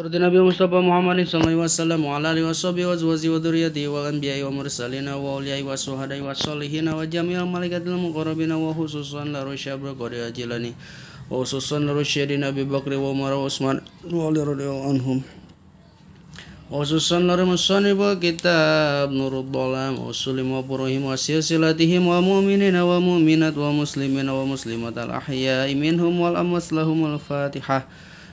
Surat Nabi Mustafa Muhammad SAW wa alihi wa sahbihi wa zawaji wa dzurriyyati wa anbiya'i wa mursalin wa auliya'i wa syuhada'i wa sholihin wa jami'il malaikatil muqarrabin wa khususan la rusyab qad ajilani wa Bakri wa Umar wa Utsman wa anhum wa khususan la rusyani wa kitab nurud dalam wa sulim wa wa wa mu'minin wa mu'minat wa muslimin wa muslimat al ahya'i minhum wal amwat lahumul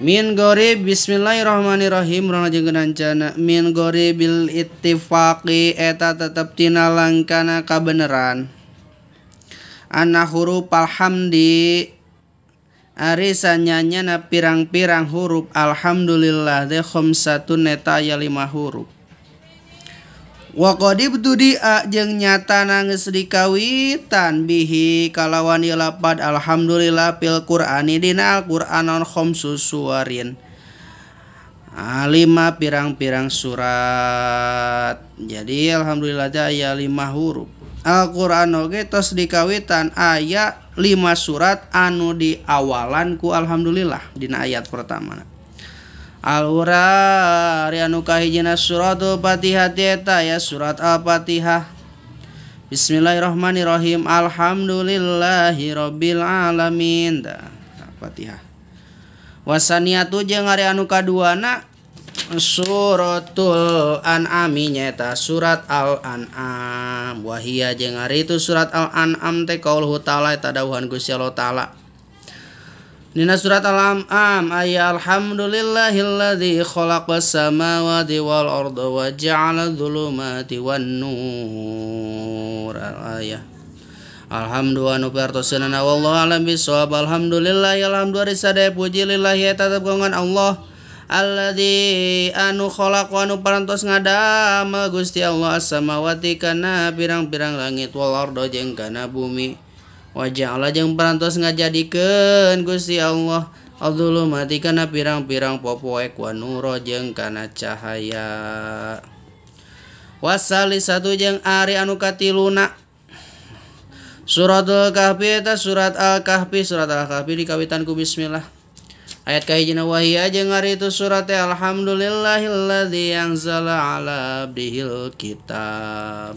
Min gori bismillahirrahmanirrahim Ronancana Min gori Bil ittifaqi eta tetep tinalangkana langkana kabeneran Ana huruf alhamdi Arisa na pirang-pirang huruf Alhamdulillah de satu neta ya lima huruf watu diajeng nyatan nange dikawitan bihi kalawani lapat Alhamdulillah pilqui di Alquonkhoin 5 pirang-pirarang surat jadi Alhamdulillah aja ayalima huruf Alquranul getos di kawitan ayat 5 surat anu diwalanku Alhamdulillah Di ayat pertama Alura, ura Ari anu kahijina ya surat Al-Fatihah. Bismillahirrahmanirrahim. Alhamdulillahi rabbil alamin. Al-Fatihah. Wasaniatu jeung ari anu kaduana suratul an'ami nyata surat al-an'am wahia jeung itu surat al-an'am teh qauluhu ta'ala eta dawuhan Gusti Allah Nina surat Al-An'am ayat alhamdulillahilladzi khalaqas samawati wal arda wa ja'ala dzulumati wan nur ayah Alhamdu nu pertosanana wallahu alam bisawab alhamdulillah alhamdu ari sadaya puji lillahi eta tepungan Allah alladzi anu khalaq anu parantos ngadamel Gusti Allah as-samawati kana pirang-pirang langit wal arda jeung kana bumi wajah Allah yang perantos ken, Gusti Allah mati karena pirang-pirang popoek wanuro jeng karena cahaya wasali satu jeng Ari anukati lunak suratul kahfi eta surat al kahfi surat al kahfi di kawitanku bismillah ayat kahijina wahia jeng hari itu surat alhamdulillahilladzi zala ala abdihil kitab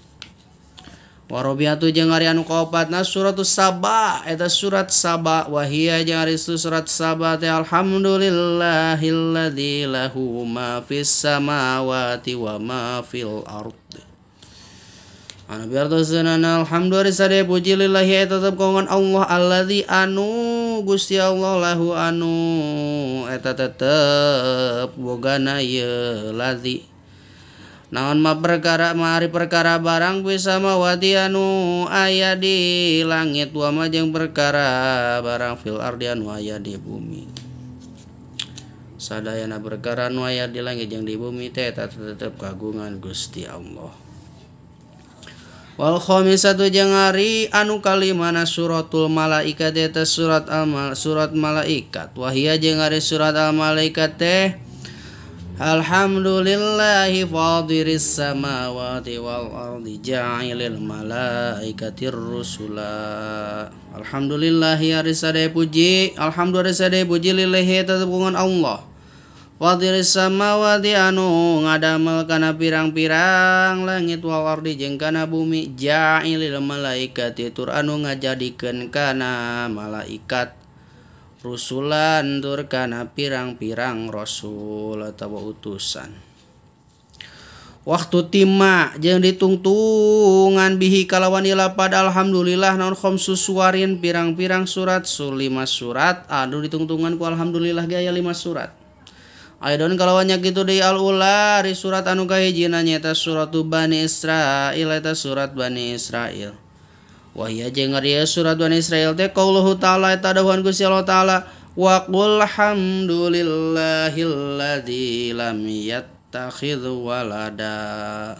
Warobiatu jeung ari anu kaopatna suratus Saba eta surat Saba wahia jeung surat Saba teh alhamdulillahilladzi lahu ma fis samawati wa ma fil ard. Anu biartosanana alhamdulillah sade puji lillahi tetep kaongan Allah di anu Gusti Allah lahu anu eta tetep bogana ieu ladzi naon ma perkara mari perkara barang ma wati anu aya di langit wa ma jeung perkara barang fil ardi anu aya di bumi sadayana perkara anu aya di langit yang di bumi teh tetap tetep kagungan Gusti Allah Wal satu jeung ari anu kalimana suratul malaikat eta surat al surat malaikat wahia jeung ari surat al malaikat teh الحمد لله فاطر السماوات والأرض جاعل الملائكة الرسلا الحمد لله risadai puji Alhamdulillah risadai puji lillahi tetepungan Allah Fatiris samawati anu ngadamel kana pirang-pirang langit wal ardi jeung kana bumi ja'ilil malaikati tur anu ngajadikeun kana malaikat rusulan tur kana pirang-pirang rasul atau utusan waktu tima jangan ditungtungan bihi kalawan pada alhamdulillah non khom suwarin pirang-pirang surat sulima surat aduh ditungtungan ku alhamdulillah gaya lima surat Ayo Aidon kalawannya gitu di al-ula di surat anu kahijinanya nyata suratu Bani Israil eta surat Bani Israil Wahia jeung Arya surat Wan Israel teh qauluhu ta'ala eta dawuhan Gusti Allah ta'ala wa qul hamdulillahilladzi lam yattakhidhu walada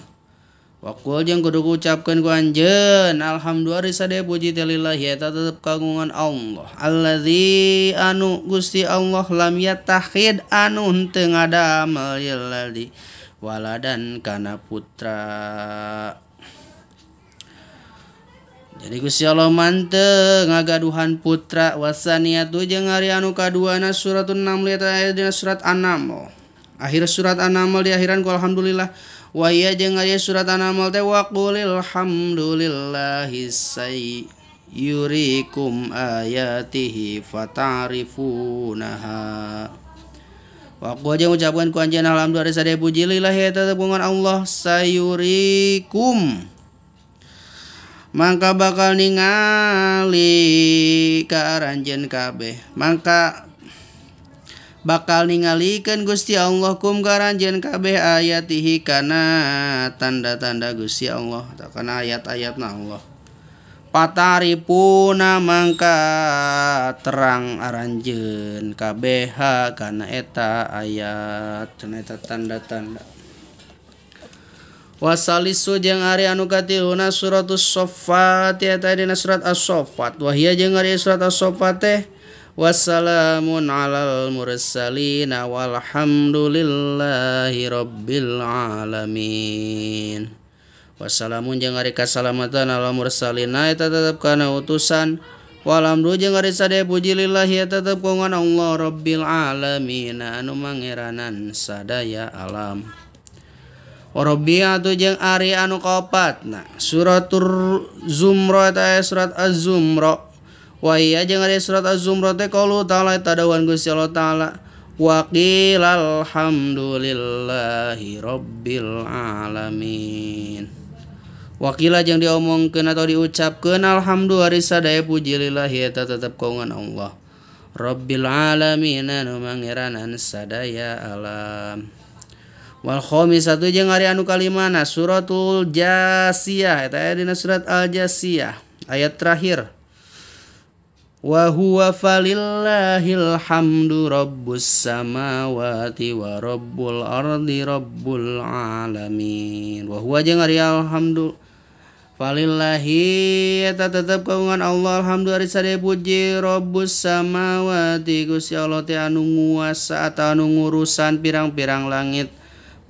wa qul jeung kudu ucapkeun ku anjeun alhamdulillah sadaya puji lillahi eta tetep kagungan Allah alladzi anu Gusti Allah lam yattakhid anu teu ngadamel walada waladan kana putra jadi Gusti Allah mante ngagaduhan putra wasaniatu jeung ari anu kaduana suratun lihat aya dina surat an-naml akhir surat an-naml di akhiran ku alhamdulillah wa iya jeung ari surat an-naml teh wa hamdulillahi sayy yurikum ayatihi fatarifunaha Waktu aja ucapkan ku anjeun alhamdulillah sadaya puji lillahi tetep Allah sayurikum maka bakal ningali ke aranjen kabeh maka bakal ningalikan Gusti Allah kum karanjen kabeh ayatihi karena tanda-tanda Gusti Allah kana ayat-ayatna Allah Patari puna mangka terang aranjen kabeh kana eta ayat eta tanda-tanda Wasali sung Ari anu katuna surat sofat nasrat asfatwah asfat wasalmunnalal mu Sallinawalhamdulillahirobbil alamin Wasalmun hari kasalamatan alamur Salinita tetap karena utusan walam Arijiillah tetap ngorobil alaminu mangeranan sadaya alammin Quan Rob Arianu qpat na Suratatur zumro surat azuro wa suratro waalhamdulillahi robbil alamin Wakila yang diomong ke atau diucap kenalhamdul hari sad pujiillahhita tetap konungan Allah Robbil alaminmangeraan sadaya alam. Walhomi satu je hari anu Kalimana suratul Jasiah dina surat al-jasiah ayat terakhir falillahil hamdu Rabbus samawati wa Rabbul ardi Rabbul alamin Wahwa jeung ari alhamdu Falillahi eta tetep kaungan Allah alhamdu ari sade puji Rabbus samawati Gusti Allah teh anu nguasa atawa anu ngurusan pirang-pirang langit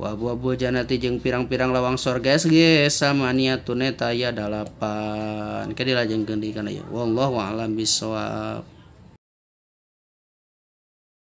wabu-abu janati jeng pirang-pirang lawang sorgas ge sama niatune taya dalapan kadi lajeng gendi kana ya wallahu alam bisawab